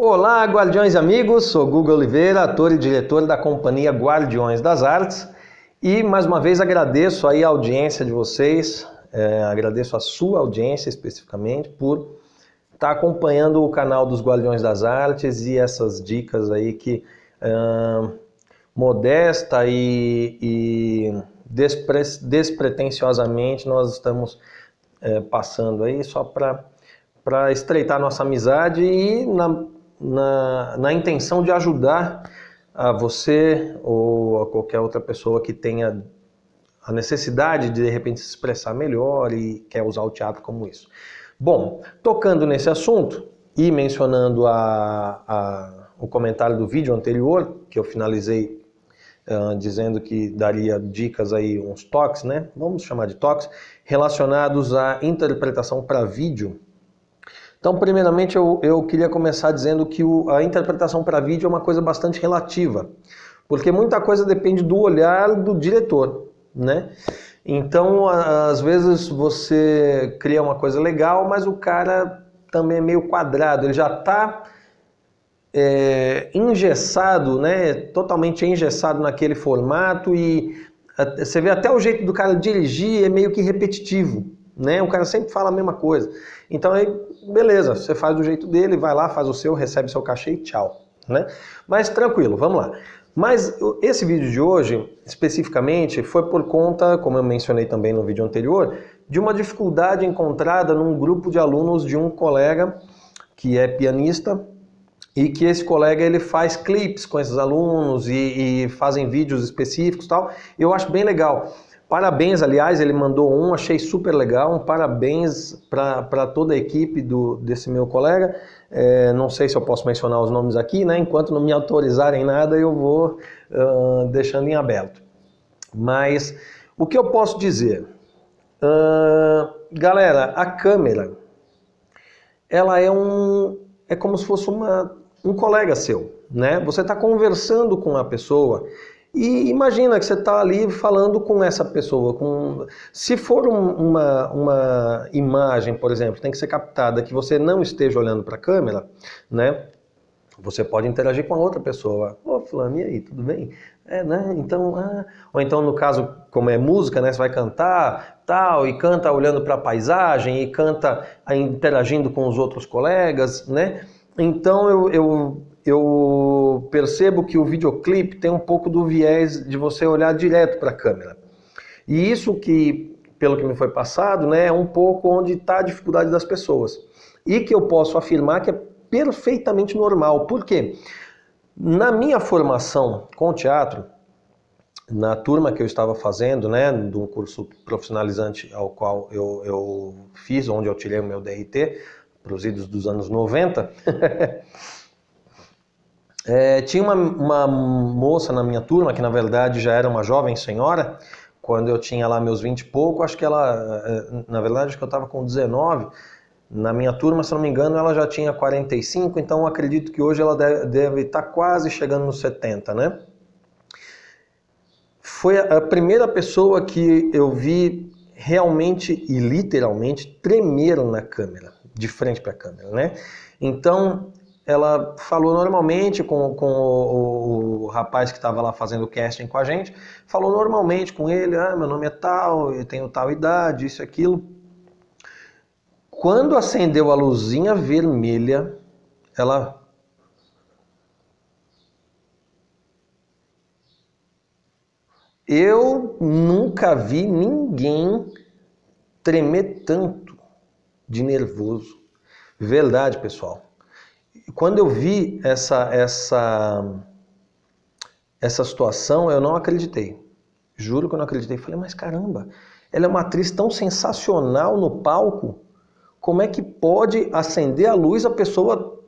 Olá, guardiões amigos, sou Guga Oliveira, ator e diretor da companhia Guardiões das Artes e mais uma vez agradeço aí a audiência de vocês, é, agradeço a sua audiência especificamente por estar tá acompanhando o canal dos Guardiões das Artes e essas dicas aí que modesta e, e despre, despretensiosamente nós estamos é, passando aí só para para estreitar nossa amizade e na na, na intenção de ajudar a você ou a qualquer outra pessoa que tenha a necessidade de de repente se expressar melhor e quer usar o teatro como isso. Bom, tocando nesse assunto e mencionando a, a, o comentário do vídeo anterior, que eu finalizei uh, dizendo que daria dicas aí, uns toques, né? Vamos chamar de toques, relacionados à interpretação para vídeo então, primeiramente, eu, eu queria começar dizendo que o, a interpretação para vídeo é uma coisa bastante relativa, porque muita coisa depende do olhar do diretor, né? Então, a, às vezes você cria uma coisa legal, mas o cara também é meio quadrado, ele já está é, engessado, né? totalmente engessado naquele formato e é, você vê até o jeito do cara dirigir é meio que repetitivo. Né? O cara sempre fala a mesma coisa. Então aí, beleza, você faz do jeito dele, vai lá, faz o seu, recebe seu cachê e tchau. Né? Mas tranquilo, vamos lá. Mas esse vídeo de hoje, especificamente, foi por conta, como eu mencionei também no vídeo anterior, de uma dificuldade encontrada num grupo de alunos de um colega que é pianista e que esse colega ele faz clips com esses alunos e, e fazem vídeos específicos tal. Eu acho bem legal. Parabéns, aliás, ele mandou um, achei super legal. Um parabéns para toda a equipe do, desse meu colega. É, não sei se eu posso mencionar os nomes aqui, né? Enquanto não me autorizarem nada, eu vou uh, deixando em aberto. Mas o que eu posso dizer? Uh, galera, a câmera, ela é um, é como se fosse uma, um colega seu, né? Você está conversando com a pessoa e imagina que você está ali falando com essa pessoa. Com... Se for um, uma, uma imagem, por exemplo, tem que ser captada que você não esteja olhando para a câmera, né? Você pode interagir com a outra pessoa. Ô, oh, fulano, e aí, tudo bem? É, né? Então, ah... Ou então, no caso, como é música, né? Você vai cantar, tal, e canta olhando para a paisagem, e canta ah, interagindo com os outros colegas, né? Então, eu, eu eu percebo que o videoclipe tem um pouco do viés de você olhar direto para a câmera. E isso que, pelo que me foi passado, né, é um pouco onde está a dificuldade das pessoas. E que eu posso afirmar que é perfeitamente normal. Por quê? Na minha formação com teatro, na turma que eu estava fazendo, né, de um curso profissionalizante ao qual eu, eu fiz, onde eu tirei o meu DRT, para os idos dos anos 90, É, tinha uma, uma moça na minha turma, que na verdade já era uma jovem senhora, quando eu tinha lá meus 20 e pouco, acho que ela, é, na verdade, acho que eu estava com 19. Na minha turma, se não me engano, ela já tinha 45, então acredito que hoje ela deve estar tá quase chegando nos 70, né? Foi a primeira pessoa que eu vi realmente e literalmente tremer na câmera, de frente para a câmera, né? Então, ela falou normalmente com, com o, o, o rapaz que estava lá fazendo o casting com a gente, falou normalmente com ele, ah, meu nome é tal, eu tenho tal idade, isso, aquilo. Quando acendeu a luzinha vermelha, ela... Eu nunca vi ninguém tremer tanto de nervoso. Verdade, pessoal quando eu vi essa, essa, essa situação, eu não acreditei. Juro que eu não acreditei. Falei, mas caramba, ela é uma atriz tão sensacional no palco. Como é que pode acender a luz a pessoa,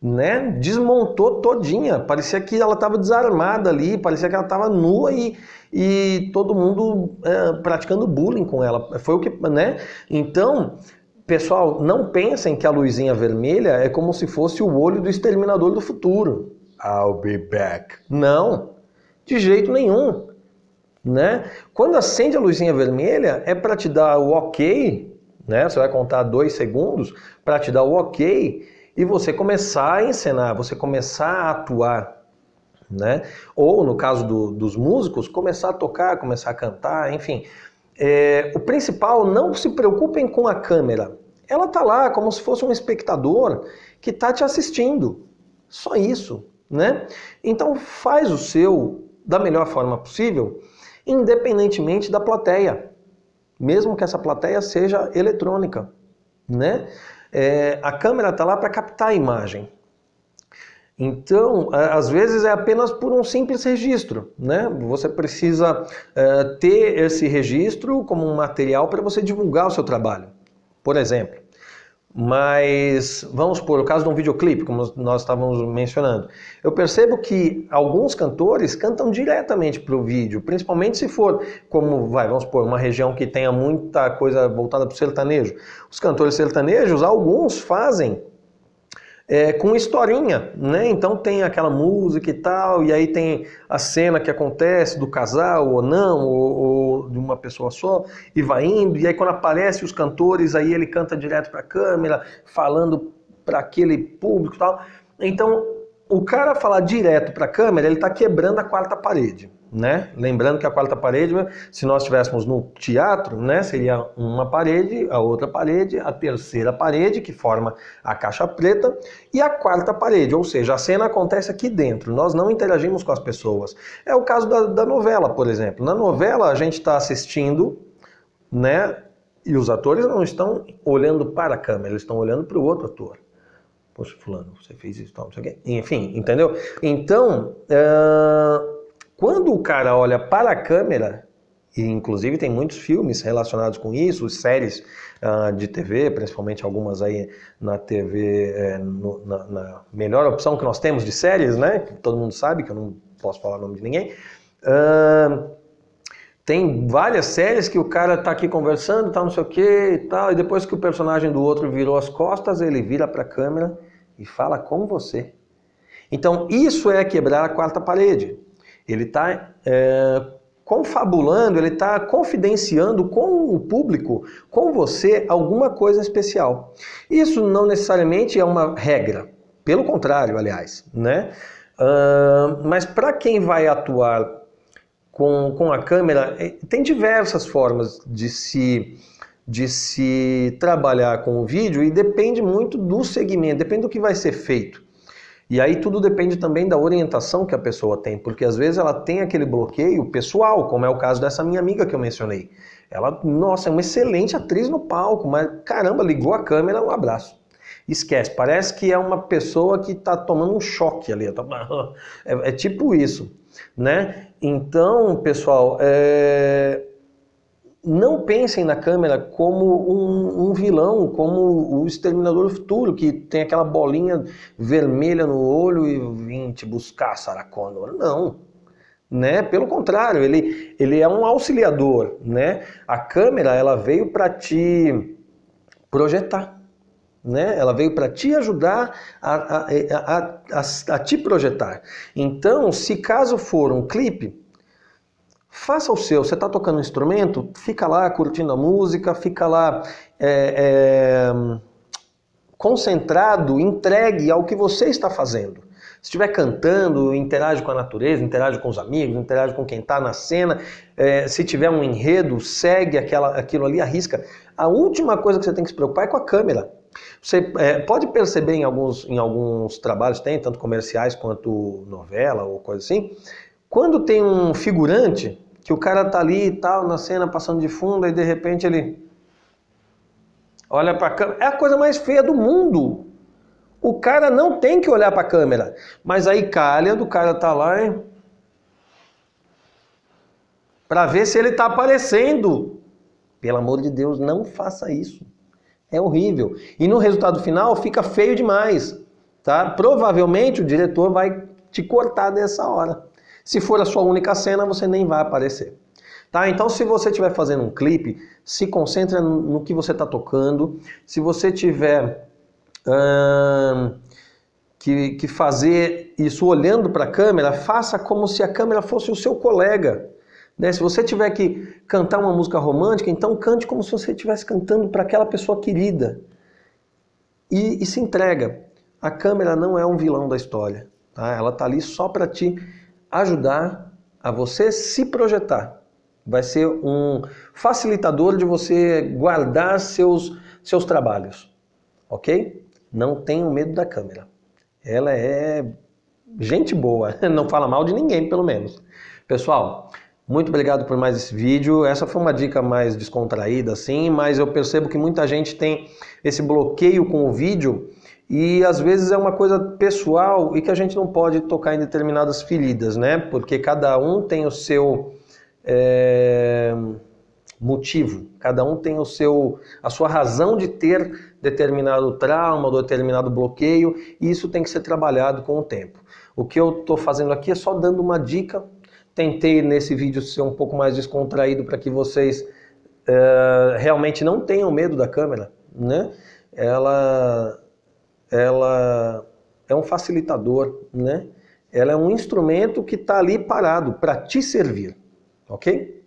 né? Desmontou todinha. Parecia que ela estava desarmada ali, parecia que ela estava nua e, e todo mundo é, praticando bullying com ela. Foi o que, né? Então, Pessoal, não pensem que a luzinha vermelha é como se fosse o olho do exterminador do futuro. I'll be back. Não, de jeito nenhum. Né? Quando acende a luzinha vermelha, é para te dar o ok, né? Você vai contar dois segundos para te dar o ok e você começar a encenar, você começar a atuar, né? Ou no caso do, dos músicos, começar a tocar, começar a cantar, enfim. É, o principal, não se preocupem com a câmera. Ela está lá como se fosse um espectador que está te assistindo. Só isso, né? Então faz o seu da melhor forma possível, independentemente da plateia, mesmo que essa plateia seja eletrônica, né? É, a câmera está lá para captar a imagem, então, às vezes é apenas por um simples registro, né? Você precisa eh, ter esse registro como um material para você divulgar o seu trabalho, por exemplo. Mas vamos por o caso de um videoclipe, como nós estávamos mencionando. Eu percebo que alguns cantores cantam diretamente para o vídeo, principalmente se for como vai, vamos por uma região que tenha muita coisa voltada para o sertanejo. Os cantores sertanejos, alguns fazem é, com historinha, né? Então tem aquela música e tal, e aí tem a cena que acontece do casal ou não, ou, ou de uma pessoa só, e vai indo, e aí quando aparece os cantores, aí ele canta direto para a câmera, falando para aquele público e tal. Então, o cara falar direto para a câmera, ele está quebrando a quarta parede né? Lembrando que a quarta parede, se nós estivéssemos no teatro, né, seria uma parede, a outra parede, a terceira parede, que forma a caixa preta, e a quarta parede, ou seja, a cena acontece aqui dentro, nós não interagimos com as pessoas. É o caso da, da novela, por exemplo. Na novela, a gente está assistindo, né, e os atores não estão olhando para a câmera, eles estão olhando para o outro ator poxa, fulano, você fez isso, tal, não sei o quê. Enfim, entendeu? Então, uh, quando o cara olha para a câmera, e inclusive tem muitos filmes relacionados com isso, séries uh, de TV, principalmente algumas aí na TV, é, eh, no, na, na, melhor opção que nós temos de séries, né? todo mundo sabe que eu não posso falar o nome de ninguém. Uh, tem várias séries que o cara tá aqui conversando, tá não sei o que e tal, e depois que o personagem do outro virou as costas, ele vira para a câmera e fala com você. Então isso é quebrar a quarta parede ele está é, confabulando, ele está confidenciando com o público, com você, alguma coisa especial. Isso não necessariamente é uma regra, pelo contrário, aliás, né? Uh, mas para quem vai atuar com, com a câmera, é, tem diversas formas de se de se trabalhar com o vídeo e depende muito do segmento, depende do que vai ser feito. E aí tudo depende também da orientação que a pessoa tem, porque às vezes ela tem aquele bloqueio pessoal, como é o caso dessa minha amiga que eu mencionei. Ela, nossa, é uma excelente atriz no palco, mas caramba, ligou a câmera, um abraço. Esquece, parece que é uma pessoa que está tomando um choque ali. Tá- é, é, tipo isso, né? Então, pessoal, é não pensem na câmera como um, um, vilão, como o exterminador do futuro, que tem aquela bolinha vermelha no olho e vim te buscar, Sarah Connor. Não. Né? Pelo contrário, ele, ele é um auxiliador. Né? A câmera ela veio para te projetar. Né? Ela veio para te ajudar a, a, a, a, a te projetar. Então, se caso for um clipe, Faça o seu. Você está tocando um instrumento? Fica lá curtindo a música, fica lá é, é, concentrado, entregue ao que você está fazendo. Se estiver cantando, interage com a natureza, interage com os amigos, interage com quem está na cena. É, se tiver um enredo, segue aquela, aquilo ali, arrisca. A última coisa que você tem que se preocupar é com a câmera. Você é, pode perceber em alguns, em alguns trabalhos, tem tanto comerciais quanto novela ou coisa assim, quando tem um figurante, que o cara tá ali e tal, na cena, passando de fundo, e de repente ele olha para a câmera. É a coisa mais feia do mundo. O cara não tem que olhar para a câmera. Mas aí calha do cara tá lá, hein? Para ver se ele tá aparecendo. Pelo amor de Deus, não faça isso. É horrível. E no resultado final fica feio demais, tá? Provavelmente o diretor vai te cortar nessa hora. Se for a sua única cena, você nem vai aparecer. Tá? Então, se você estiver fazendo um clipe, se concentre no que você está tocando. Se você tiver hum, que, que fazer isso olhando para a câmera, faça como se a câmera fosse o seu colega. Né? Se você tiver que cantar uma música romântica, então cante como se você estivesse cantando para aquela pessoa querida. E, e, se entrega. A câmera não é um vilão da história. Tá? Ela está ali só para te ajudar a você se projetar. Vai ser um facilitador de você guardar seus, seus trabalhos. Ok? Não tenha medo da câmera. Ela é gente boa, não fala mal de ninguém, pelo menos. Pessoal, muito obrigado por mais esse vídeo. Essa foi uma dica mais descontraída, sim, mas eu percebo que muita gente tem esse bloqueio com o vídeo e às vezes é uma coisa pessoal e que a gente não pode tocar em determinadas feridas, né? Porque cada um tem o seu é, motivo, cada um tem o seu, a sua razão de ter determinado trauma, determinado bloqueio, e isso tem que ser trabalhado com o tempo. O que eu estou fazendo aqui é só dando uma dica. Tentei nesse vídeo ser um pouco mais descontraído para que vocês é, realmente não tenham medo da câmera, né? Ela ela é um facilitador, né? Ela é um instrumento que está ali parado para te servir, ok?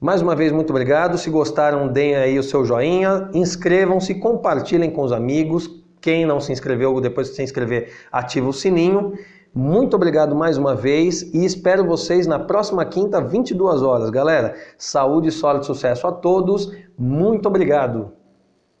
Mais uma vez, muito obrigado. Se gostaram, deem aí o seu joinha, inscrevam-se, compartilhem com os amigos. Quem não se inscreveu, depois de se inscrever, ativa o sininho. Muito obrigado mais uma vez e espero vocês na próxima quinta, 22 horas. Galera, saúde, sorte, sucesso a todos. Muito obrigado.